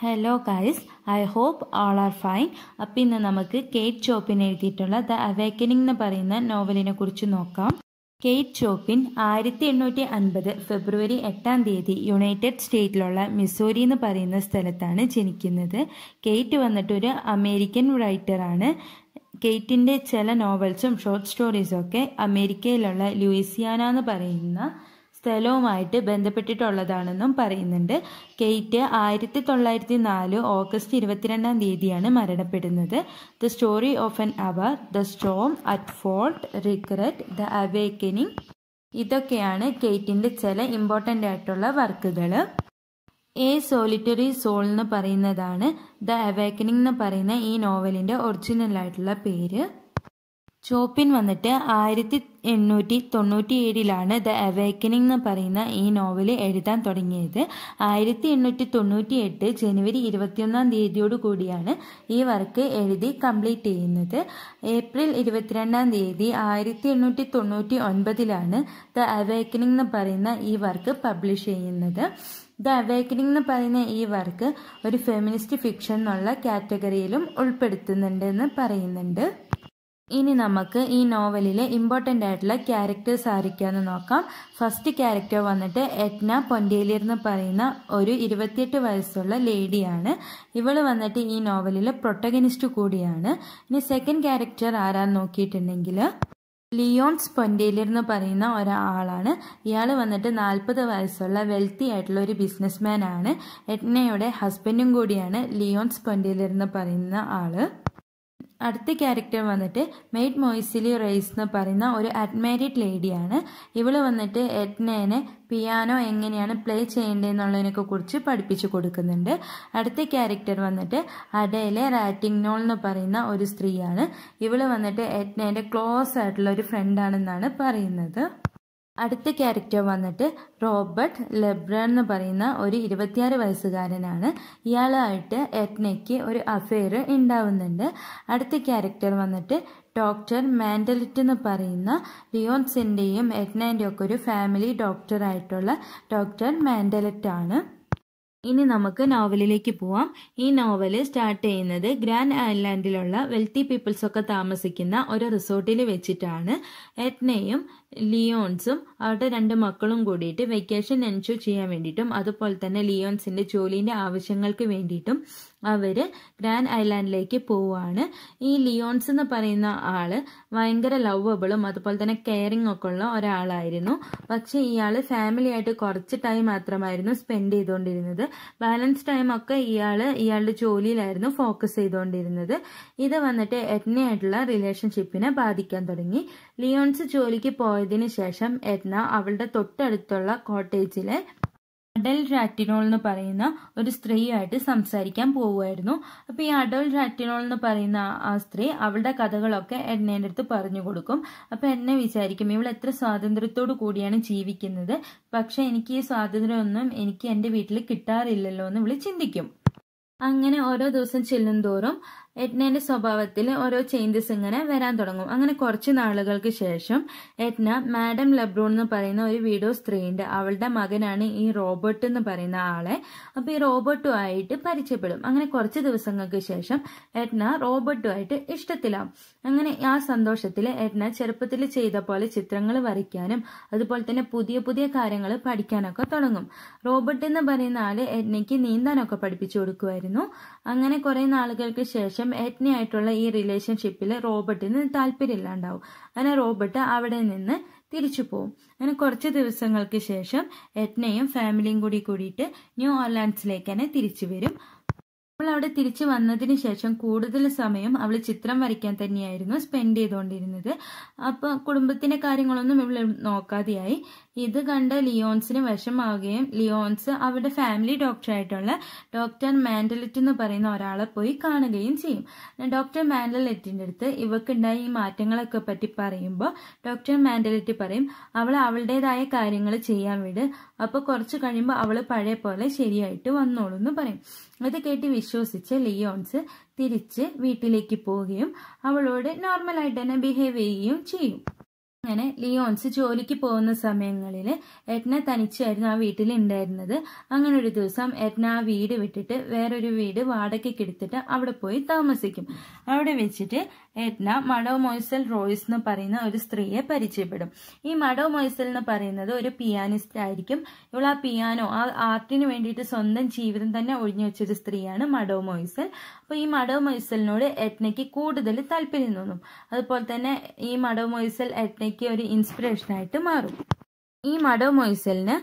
hello guys I hope all are fine അപ്പം ഇന്ന് നമുക്ക് കേറ്റ് ചോപ്പിൻ എഴുതിയിട്ടുള്ള ദ അവേക്കനിങ് എന്ന് പറയുന്ന നോവലിനെ കുറിച്ച് നോക്കാം കേറ്റ് ചോപ്പിൻ ആയിരത്തി എണ്ണൂറ്റി അൻപത് ഫെബ്രുവരി എട്ടാം തീയതി യുണൈറ്റഡ് സ്റ്റേറ്റിലുള്ള മിസോറി എന്ന് പറയുന്ന സ്ഥലത്താണ് ജനിക്കുന്നത് കേറ്റ് വന്നിട്ടൊരു അമേരിക്കൻ റൈറ്ററാണ് കേറ്റിൻ്റെ ചില നോവൽസും ഷോർട്ട് സ്റ്റോറീസും ഒക്കെ അമേരിക്കയിലുള്ള ലൂയിസിയാന എന്ന് പറയുന്ന സ്ഥലവുമായിട്ട് ബന്ധപ്പെട്ടിട്ടുള്ളതാണെന്നും പറയുന്നുണ്ട് കെയ്റ്റ് ആയിരത്തി തൊള്ളായിരത്തി നാല് ഓഗസ്റ്റ് ഇരുപത്തിരണ്ടാം തീയതിയാണ് മരണപ്പെടുന്നത് the story of an hour the storm at fault regret the awakening ഇതൊക്കെയാണ് കെയ്റ്റിൻ്റെ ചില ഇമ്പോർട്ടൻ്റ് ആയിട്ടുള്ള വർക്കുകൾ എ സോളിറ്ററി സോൾ എന്ന് പറയുന്നതാണ് ദ അവേക്കനിങ് എന്ന് പറയുന്ന ഈ നോവലിൻ്റെ ഒറിജിനലായിട്ടുള്ള പേര് ചോപ്പിൻ വന്നിട്ട് ആയിരത്തി എണ്ണൂറ്റി തൊണ്ണൂറ്റി ഏഴിലാണ് ദ അവേക്കനിങ് എന്ന് പറയുന്ന ഈ നോവൽ എഴുതാൻ തുടങ്ങിയത് ആയിരത്തി എണ്ണൂറ്റി തൊണ്ണൂറ്റി എട്ട് ജനുവരി ഇരുപത്തിയൊന്നാം തീയതിയോട് കൂടിയാണ് ഈ വർക്ക് എഴുതി കംപ്ലീറ്റ് ചെയ്യുന്നത് ഏപ്രിൽ ഇരുപത്തിരണ്ടാം തീയതി ആയിരത്തി എണ്ണൂറ്റി തൊണ്ണൂറ്റി ഒൻപതിലാണ് ദ അവേക്കനിങ് എന്ന് പറയുന്ന ഈ വർക്ക് പബ്ലിഷ് ചെയ്യുന്നത് ദ അവേക്കനിങ് എന്ന് പറയുന്ന ഈ വർക്ക് ഒരു ഫെമിനിസ്റ്റ് ഫിക്ഷൻ എന്നുള്ള കാറ്റഗറിയിലും ഉൾപ്പെടുത്തുന്നുണ്ട് എന്ന് പറയുന്നുണ്ട് ഇനി നമുക്ക് ഈ നോവലിലെ ഇമ്പോർട്ടൻ്റ് ആയിട്ടുള്ള ക്യാരക്ടേഴ്സ് ആരൊക്കെയാന്ന് നോക്കാം ഫസ്റ്റ് ക്യാരക്ടർ വന്നിട്ട് എറ്റ്ന പൊൻഡേലിയർ എന്ന് പറയുന്ന ഒരു ഇരുപത്തിയെട്ട് വയസ്സുള്ള ലേഡിയാണ് ഇവൾ വന്നിട്ട് ഈ നോവലിലെ പ്രൊട്ടഗനിസ്റ്റ് കൂടിയാണ് ഇനി സെക്കൻഡ് ക്യാരക്ടർ ആരാന്ന് നോക്കിയിട്ടുണ്ടെങ്കിൽ ലിയോൺസ് സ്പൊൻഡേലിയർ എന്ന് പറയുന്ന ഒരാളാണ് ഇയാൾ വന്നിട്ട് നാൽപ്പത് വയസ്സുള്ള വെൽത്തി ആയിട്ടുള്ള ഒരു ബിസിനസ്മാൻ ആണ് എറ്റ്നയുടെ ഹസ്ബൻഡും കൂടിയാണ് ലിയോൺസ് സ്പൊൻഡേലിയർ എന്ന് പറയുന്ന ആള് അടുത്ത ക്യാരക്ടർ വന്നിട്ട് മെയ്ഡ് മോയ്സിലി റൈസ് എന്ന് പറയുന്ന ഒരു അഡ്മാരിഡ് ലേഡിയാണ് ഇവൾ വന്നിട്ട് എഡ്നേനെ പിയാനോ എങ്ങനെയാണ് പ്ലേ ചെയ്യേണ്ടതെന്നുള്ളതിനൊക്കെ കുറിച്ച് പഠിപ്പിച്ചു കൊടുക്കുന്നുണ്ട് അടുത്ത ക്യാരക്ടർ വന്നിട്ട് അഡയിലെ റാറ്റിംഗ്നോൾ എന്ന് പറയുന്ന ഒരു സ്ത്രീയാണ് ഇവൾ വന്നിട്ട് എഡ്നേൻ്റെ ക്ലോസ് ആയിട്ടുള്ള ഒരു ഫ്രണ്ടാണെന്നാണ് പറയുന്നത് അടുത്ത ക്യാരക്ടർ വന്നിട്ട് റോബർട്ട് ലെബ്രൺ എന്ന് പറയുന്ന ഒരു ഇരുപത്തിയാറ് വയസ്സുകാരനാണ് ഇയാളായിട്ട് എറ്റ്നയ്ക്ക് ഒരു അഫെയർ ഉണ്ടാവുന്നുണ്ട് അടുത്ത ക്യാരക്ടർ വന്നിട്ട് ഡോക്ടർ മാൻഡലിറ്റ് എന്ന് പറയുന്ന ലിയോൺസിൻ്റെയും എറ്റ്നൻ്റെയും ഒക്കെ ഒരു ഫാമിലി ഡോക്ടറായിട്ടുള്ള ഡോക്ടർ മാൻഡലിറ്റ് ആണ് ഇനി നമുക്ക് നോവലിലേക്ക് പോവാം ഈ നോവൽ സ്റ്റാർട്ട് ചെയ്യുന്നത് ഗ്രാൻഡ് ഐലാൻഡിലുള്ള വെൽത്തി പീപ്പിൾസ് ഒക്കെ താമസിക്കുന്ന ഒരു റിസോർട്ടിൽ വെച്ചിട്ടാണ് എറ്റ്നയും ലിയോൺസും അവരുടെ രണ്ട് മക്കളും കൂടിയിട്ട് വെക്കേഷൻ എൻഷുർ ചെയ്യാൻ വേണ്ടിയിട്ടും അതുപോലെ തന്നെ ലിയോൺസിന്റെ ജോലിന്റെ ആവശ്യങ്ങൾക്ക് വേണ്ടിയിട്ടും അവർ ഗ്രാൻഡ് ഐലാൻഡിലേക്ക് പോവുകയാണ് ഈ ലിയോൺസ് എന്ന് പറയുന്ന ആൾ ഭയങ്കര ലവബിളും അതുപോലെ തന്നെ കെയറിംഗ് ഒക്കെ ഉള്ള ഒരാളായിരുന്നു പക്ഷെ ഇയാൾ ഫാമിലിയായിട്ട് കുറച്ച് ടൈം മാത്രമായിരുന്നു സ്പെൻഡ് ചെയ്തുകൊണ്ടിരുന്നത് ബാലൻസ് ടൈം ഒക്കെ ഇയാൾ ഇയാളുടെ ജോലിയിലായിരുന്നു ഫോക്കസ് ചെയ്തുകൊണ്ടിരുന്നത് ഇത് വന്നിട്ട് എറ്റ്നയായിട്ടുള്ള റിലേഷൻഷിപ്പിനെ ബാധിക്കാൻ തുടങ്ങി ലിയോൺസ് ജോലിക്ക് പോയതിന് ശേഷം എത്ന അവളുടെ തൊട്ടടുത്തുള്ള കോട്ടേജിലെ അഡൽ റാറ്റിനോൾ എന്ന് പറയുന്ന ഒരു സ്ത്രീയായിട്ട് സംസാരിക്കാൻ പോവുമായിരുന്നു അപ്പോൾ ഈ അഡൽ റാറ്റിനോൾ എന്ന് പറയുന്ന ആ സ്ത്രീ അവളുടെ കഥകളൊക്കെ എണ്ണേൻ്റെ അടുത്ത് പറഞ്ഞു കൊടുക്കും അപ്പോൾ എന്നെ വിചാരിക്കും ഇവൾ എത്ര സ്വാതന്ത്ര്യത്തോടു കൂടിയാണ് ജീവിക്കുന്നത് പക്ഷെ എനിക്ക് ഈ സ്വാതന്ത്ര്യമൊന്നും എനിക്ക് എൻ്റെ വീട്ടിൽ കിട്ടാറില്ലല്ലോ എന്ന് വിളി ചിന്തിക്കും അങ്ങനെ ഓരോ ദിവസം തോറും എറ്റ്നയുടെ സ്വഭാവത്തിൽ ഓരോ ചേഞ്ചസ് ഇങ്ങനെ വരാൻ തുടങ്ങും അങ്ങനെ കുറച്ച് നാളുകൾക്ക് ശേഷം എറ്റ്ന മാഡം ലബ്രൂൺ എന്ന് പറയുന്ന ഒരു വീഡോ സ്ത്രീയുണ്ട് അവളുടെ മകനാണ് ഈ റോബർട്ട് എന്ന് പറയുന്ന ആളെ അപ്പോൾ ഈ റോബർട്ടുമായിട്ട് പരിചയപ്പെടും അങ്ങനെ കുറച്ച് ദിവസങ്ങൾക്ക് ശേഷം എറ്റ്ന റോബർട്ടുമായിട്ട് ഇഷ്ടത്തിലാവും അങ്ങനെ ആ സന്തോഷത്തിൽ എറ്റ്ന ചെറുപ്പത്തിൽ ചെയ്ത പോലെ ചിത്രങ്ങൾ വരയ്ക്കാനും അതുപോലെ തന്നെ പുതിയ പുതിയ കാര്യങ്ങൾ പഠിക്കാനൊക്കെ തുടങ്ങും റോബർട്ട് എന്ന് പറയുന്ന ആള് എറ്റ്നയ്ക്ക് നീന്താനൊക്കെ പഠിപ്പിച്ചു കൊടുക്കുമായിരുന്നു അങ്ങനെ കുറേ നാളുകൾക്ക് ശേഷം എറ്റ്നി ആയിട്ടുള്ള ഈ റിലേഷൻഷിപ്പിൽ റോബർട്ടിന് താല്പര്യമില്ലാണ്ടാവും അങ്ങനെ റോബർട്ട് അവിടെ നിന്ന് തിരിച്ചു പോവും അങ്ങനെ കുറച്ച് ദിവസങ്ങൾക്ക് ശേഷം എറ്റ്നയും ഫാമിലിയും കൂടി കൂടിയിട്ട് ന്യൂ ഓർലാൻഡ്സിലേക്ക് തന്നെ തിരിച്ചു വരും അവൾ അവിടെ തിരിച്ചു വന്നതിന് ശേഷം കൂടുതൽ സമയം അവൾ ചിത്രം വരയ്ക്കാൻ തന്നെയായിരുന്നു സ്പെൻഡ് ചെയ്തുകൊണ്ടിരുന്നത് അപ്പോൾ കുടുംബത്തിന്റെ കാര്യങ്ങളൊന്നും ഇവൾ നോക്കാതെയായി ഇത് കണ്ട ലിയോൺസിന് വിഷമാവുകയും ലിയോൺസ് അവരുടെ ഫാമിലി ഡോക്ടറായിട്ടുള്ള ഡോക്ടർ മാൻഡലറ്റ് എന്ന് പറയുന്ന ഒരാളെ പോയി കാണുകയും ചെയ്യും ഡോക്ടർ മാൻഡലറ്റിൻ്റെ അടുത്ത് ഇവക്കുണ്ടായ ഈ മാറ്റങ്ങളൊക്കെ പറ്റി പറയുമ്പോൾ ഡോക്ടർ മാൻഡലറ്റ് പറയും അവൾ അവളുടേതായ കാര്യങ്ങൾ ചെയ്യാൻ വിട് അപ്പോൾ കുറച്ച് കഴിയുമ്പോൾ അവൾ പഴയ പോലെ ശരിയായിട്ട് വന്നോളൂ എന്ന് പറയും ഇത് കേട്ട് വിശ്വസിച്ച് ലിയോൺസ് തിരിച്ച് വീട്ടിലേക്ക് പോവുകയും അവളോട് നോർമലായിട്ട് തന്നെ ബിഹേവ് ചെയ്യുകയും ചെയ്യും അങ്ങനെ ലിയോൺസ് ജോലിക്ക് പോകുന്ന സമയങ്ങളിൽ എറ്റ്ന തനിച്ചായിരുന്നു ആ വീട്ടിൽ ഉണ്ടായിരുന്നത് അങ്ങനെ ഒരു ദിവസം എറ്റ്ന ആ വീട് വിട്ടിട്ട് വേറൊരു വീട് വാടകയ്ക്ക് എടുത്തിട്ട് അവിടെ പോയി താമസിക്കും അവിടെ വെച്ചിട്ട് എഡ്ന മഡോ മൊയ്സൽ റോയ്സ് എന്ന് പറയുന്ന ഒരു സ്ത്രീയെ പരിചയപ്പെടും ഈ മഡോ മൊയ്സൽ എന്ന് പറയുന്നത് ഒരു പിയാനിസ്റ്റ് ആയിരിക്കും ഇവൾ ആ പിയാനോ ആ ആർട്ടിന് വേണ്ടിയിട്ട് സ്വന്തം ജീവിതം തന്നെ ഒഴിഞ്ഞു വെച്ചൊരു സ്ത്രീയാണ് മഡോ മൊയ്സൽ അപ്പോൾ ഈ മഡോ മൊയ്സലിനോട് എഡ്നയ്ക്ക് കൂടുതൽ താല്പര്യം തോന്നും അതുപോലെ തന്നെ ഈ മഡോ മൊയ്സൽ എഡ്നയ്ക്ക് ഒരു ഇൻസ്പിറേഷനായിട്ട് മാറും ഈ മഡോ മൊയ്സലിന്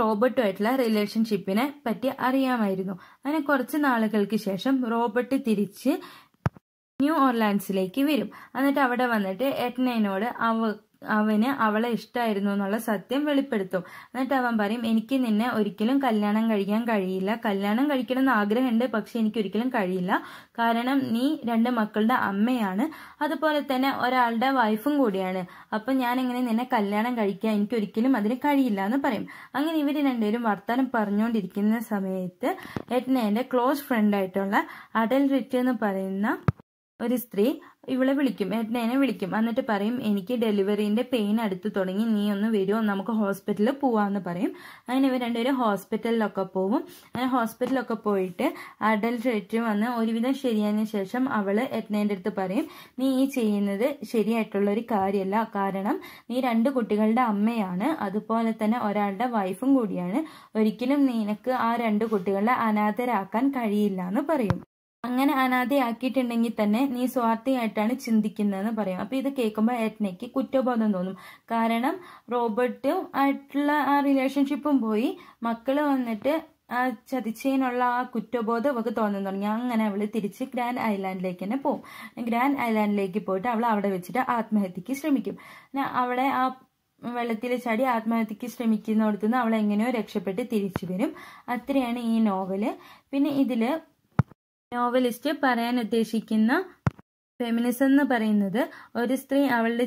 റോബർട്ടും ആയിട്ടുള്ള റിലേഷൻഷിപ്പിനെ പറ്റി അറിയാമായിരുന്നു അങ്ങനെ കുറച്ച് നാളുകൾക്ക് ശേഷം റോബർട്ട് തിരിച്ച് ന്യൂ ഓർലാൻഡ്സിലേക്ക് വരും എന്നിട്ട് അവിടെ വന്നിട്ട് എറ്റ്നയനോട് അവ അവന് അവളെ ഇഷ്ടമായിരുന്നു എന്നുള്ള സത്യം വെളിപ്പെടുത്തും എന്നിട്ട് അവൻ പറയും എനിക്ക് നിന്നെ ഒരിക്കലും കല്യാണം കഴിക്കാൻ കഴിയില്ല കല്യാണം കഴിക്കണം എന്ന് ആഗ്രഹമുണ്ട് പക്ഷെ എനിക്ക് ഒരിക്കലും കഴിയില്ല കാരണം നീ രണ്ട് മക്കളുടെ അമ്മയാണ് അതുപോലെ തന്നെ ഒരാളുടെ വൈഫും കൂടിയാണ് അപ്പൊ ഞാൻ എങ്ങനെ നിന്നെ കല്യാണം കഴിക്കാൻ എനിക്ക് ഒരിക്കലും അതിന് കഴിയില്ല എന്ന് പറയും അങ്ങനെ ഇവർ രണ്ടുപേരും വർത്തമാനം പറഞ്ഞുകൊണ്ടിരിക്കുന്ന സമയത്ത് എന്റെ ക്ലോസ് ഫ്രണ്ടായിട്ടുള്ള അടൽ റിറ്റ് എന്ന് പറയുന്ന ഒരു സ്ത്രീ ഇവളെ വിളിക്കും എന്നെ വിളിക്കും എന്നിട്ട് പറയും എനിക്ക് ഡെലിവറീൻ്റെ പെയിൻ അടുത്ത് തുടങ്ങി നീ ഒന്ന് വരുമോ നമുക്ക് ഹോസ്പിറ്റലിൽ പോവാമെന്ന് പറയും അങ്ങനെ ഇവർ രണ്ടുപേരും ഹോസ്പിറ്റലിലൊക്കെ പോവും അങ്ങനെ ഹോസ്പിറ്റലിലൊക്കെ പോയിട്ട് അഡൽട്രേറ്റ് വന്ന് ഒരുവിധം ശരിയായതിനു ശേഷം അവൾ എത്നേൻ്റെ അടുത്ത് പറയും നീ ഈ ചെയ്യുന്നത് ശരിയായിട്ടുള്ളൊരു കാര്യമല്ല കാരണം നീ രണ്ട് കുട്ടികളുടെ അമ്മയാണ് അതുപോലെ തന്നെ ഒരാളുടെ വൈഫും കൂടിയാണ് ഒരിക്കലും നിനക്ക് ആ രണ്ട് കുട്ടികളെ അനാഥരാക്കാൻ കഴിയില്ല എന്ന് പറയും അങ്ങനെ അനാഥയാക്കിയിട്ടുണ്ടെങ്കിൽ തന്നെ നീ സ്വാർത്ഥിയായിട്ടാണ് ചിന്തിക്കുന്നതെന്ന് പറയും അപ്പോൾ ഇത് കേൾക്കുമ്പോൾ എറ്റ്നയ്ക്ക് കുറ്റബോധം തോന്നും കാരണം റോബർട്ടും ആയിട്ടുള്ള ആ റിലേഷൻഷിപ്പും പോയി മക്കൾ വന്നിട്ട് ആ ചതിച്ചതിനുള്ള ആ കുറ്റബോധം അവൾക്ക് തോന്നുന്നു തുടങ്ങി അങ്ങനെ അവൾ തിരിച്ച് ഗ്രാൻഡ് ഐലാൻഡിലേക്ക് തന്നെ പോകും ഗ്രാൻഡ് ഐലാൻഡിലേക്ക് പോയിട്ട് അവൾ അവിടെ വെച്ചിട്ട് ആത്മഹത്യക്ക് ശ്രമിക്കും അവളെ ആ വെള്ളത്തിൽ ചാടി ആത്മഹത്യക്ക് ശ്രമിക്കുന്നിടത്തുനിന്ന് അവൾ എങ്ങനെയോ രക്ഷപ്പെട്ട് തിരിച്ചു വരും അത്രയാണ് ഈ നോവല് പിന്നെ ഇതിൽ നോവലിസ്റ്റ് പറയാൻ ഉദ്ദേശിക്കുന്ന ഫെമിനിസം എന്ന് പറയുന്നത് ഒരു സ്ത്രീ അവളുടെ